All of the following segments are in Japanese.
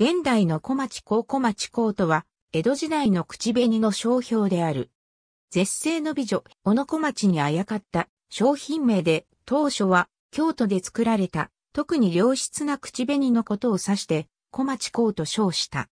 現代の小町港小町港とは、江戸時代の口紅の商標である。絶世の美女、小野小町にあやかった商品名で、当初は京都で作られた、特に良質な口紅のことを指して、小町港と称した。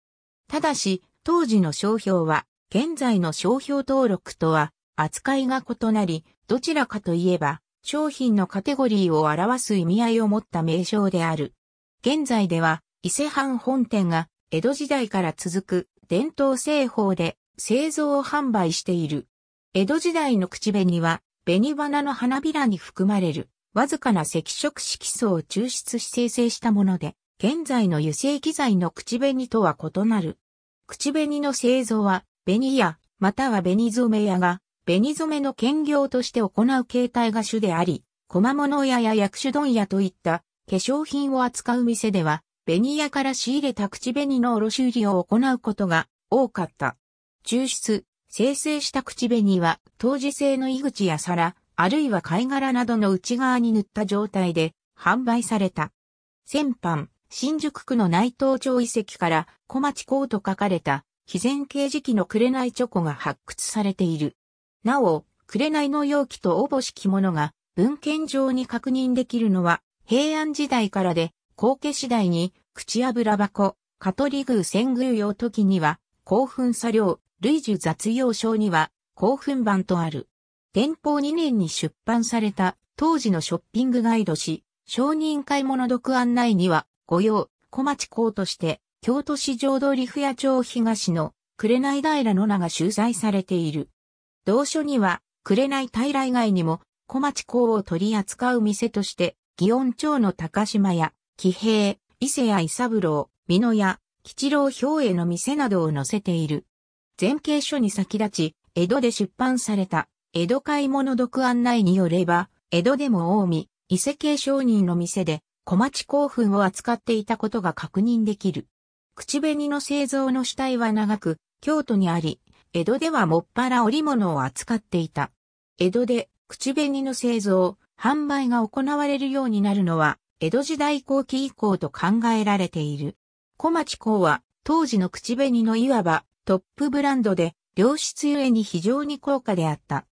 ただし、当時の商標は、現在の商標登録とは、扱いが異なり、どちらかといえば、商品のカテゴリーを表す意味合いを持った名称である。現在では、伊勢藩本店が江戸時代から続く伝統製法で製造を販売している。江戸時代の口紅は紅花の花びらに含まれるわずかな赤色色素を抽出し生成したもので、現在の油性機材の口紅とは異なる。口紅の製造は、紅屋、または紅染め屋が、紅染めの兼業として行う形態が主であり、小間物屋や薬種問屋といった化粧品を扱う店では、紅屋から仕入れた口紅の卸売りを行うことが多かった。抽出、生成した口紅は、当時製の井口や皿、あるいは貝殻などの内側に塗った状態で販売された。先般、新宿区の内藤町遺跡から小町港と書かれた、非前形時期の紅チョコが発掘されている。なお、紅の容器とおぼし着物が文献上に確認できるのは平安時代からで、後家次第に、口油箱、カトリ宮遷宮用時には、興奮作業、類樹雑用症には、興奮版とある。天保2年に出版された、当時のショッピングガイド誌、商人買い物読案内には、御用、小町港として、京都市浄通り府屋町東の、紅平の名が取材されている。同書には、紅平以外にも、小町港を取り扱う店として、祇園町の高島屋、騎兵、伊勢や伊三郎、美濃や、吉郎兵衛の店などを載せている。前景書に先立ち、江戸で出版された、江戸買い物読案内によれば、江戸でも大見、伊勢系商人の店で、小町興奮を扱っていたことが確認できる。口紅の製造の主体は長く、京都にあり、江戸ではもっぱら織物を扱っていた。江戸で口紅の製造、販売が行われるようになるのは、江戸時代後期以降と考えられている。小町港は当時の口紅のいわばトップブランドで良質ゆえに非常に高価であった。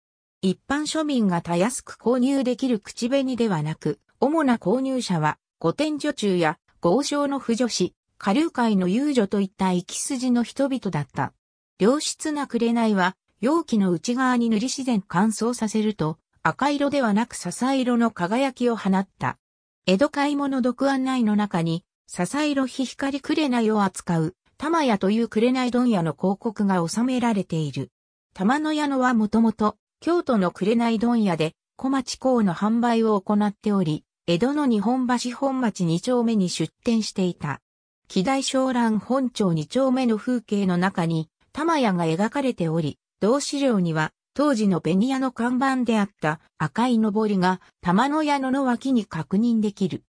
一般庶民がたやすく購入できる口紅ではなく、主な購入者は御殿女中や豪商の婦女子、下流界の遊女といった行き筋の人々だった。良質な紅は容器の内側に塗り自然乾燥させると赤色ではなく笹色の輝きを放った。江戸買い物独案内の中に、笹色日光れないを扱う、玉屋というれない問屋の広告が収められている。玉の屋のはもともと、京都の紅問屋で、小町港の販売を行っており、江戸の日本橋本町2丁目に出店していた。木大商蘭本町2丁目の風景の中に、玉屋が描かれており、同資料には、当時のベニヤの看板であった赤いのぼりが玉の矢野の脇に確認できる。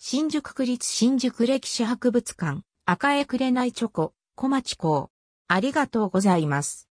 新宿区立新宿歴史博物館赤江紅チョコ小町港。ありがとうございます。